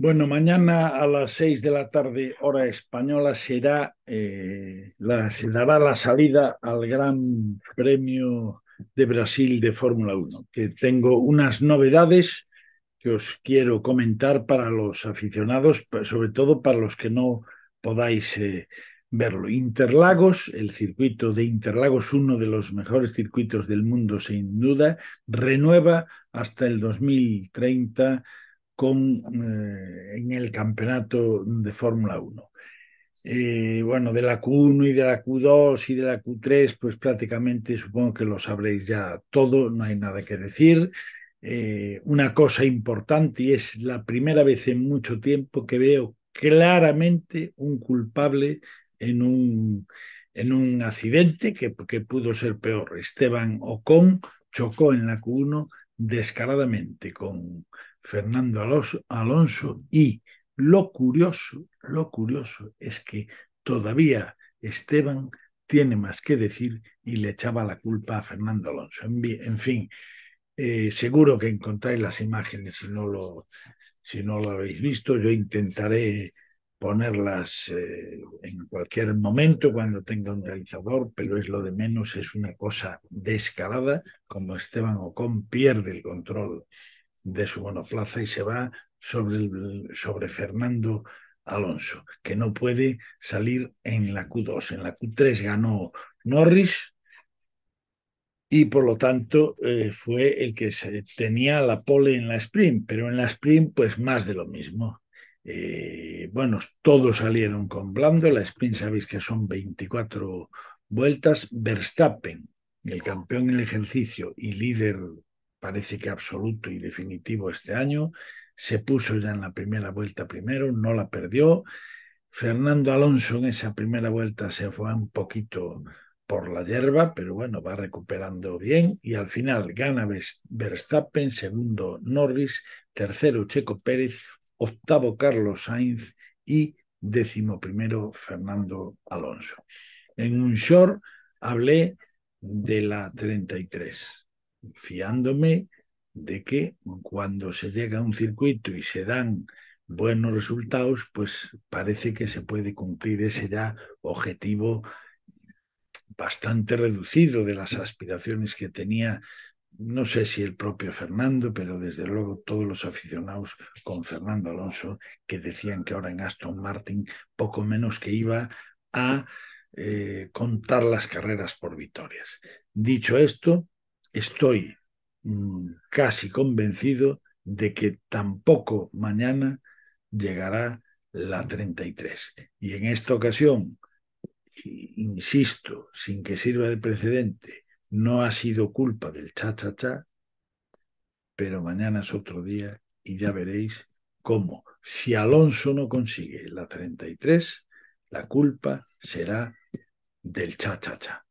Bueno, mañana a las seis de la tarde, hora española, será, eh, la, se dará la salida al Gran Premio de Brasil de Fórmula 1, que tengo unas novedades que os quiero comentar para los aficionados, sobre todo para los que no podáis eh, verlo. Interlagos, el circuito de Interlagos, uno de los mejores circuitos del mundo sin duda, renueva hasta el 2030 con, eh, en el campeonato de Fórmula 1. Eh, bueno, de la Q1 y de la Q2 y de la Q3, pues prácticamente supongo que lo sabréis ya todo, no hay nada que decir. Eh, una cosa importante y es la primera vez en mucho tiempo que veo claramente un culpable en un, en un accidente que, que pudo ser peor. Esteban Ocon chocó en la Q1 descaradamente con Fernando Alonso y lo curioso, lo curioso es que todavía Esteban tiene más que decir y le echaba la culpa a Fernando Alonso. En, fin, eh, seguro que encontráis las imágenes si no, lo, si no lo habéis visto. Yo intentaré ponerlas eh, en cualquier momento cuando tenga un realizador, pero es lo de menos, es una cosa descarada, como Esteban Ocon pierde el control de su monoplaza y se va sobre, sobre Fernando Alonso, que no puede salir en la Q2. En la Q3 ganó Norris, y por lo tanto eh, fue el que se tenía la pole en la sprint, pero en la sprint pues más de lo mismo. Eh, bueno, todos salieron con blando. La sprint sabéis que son 24 vueltas. Verstappen, el oh. campeón en el ejercicio y líder parece que absoluto y definitivo este año, se puso ya en la primera vuelta primero, no la perdió. Fernando Alonso en esa primera vuelta se fue un poquito por la hierba, pero bueno, va recuperando bien y al final gana Verstappen, segundo Norris, tercero Checo Pérez, octavo Carlos Sainz y primero Fernando Alonso. En un short hablé de la 33, fiándome de que cuando se llega a un circuito y se dan buenos resultados, pues parece que se puede cumplir ese ya objetivo bastante reducido de las aspiraciones que tenía no sé si el propio Fernando, pero desde luego todos los aficionados con Fernando Alonso, que decían que ahora en Aston Martin poco menos que iba a eh, contar las carreras por victorias. Dicho esto, estoy mm, casi convencido de que tampoco mañana llegará la 33. Y en esta ocasión, insisto, sin que sirva de precedente, no ha sido culpa del cha-cha-cha, pero mañana es otro día y ya veréis cómo, si Alonso no consigue la 33, la culpa será del cha-cha-cha.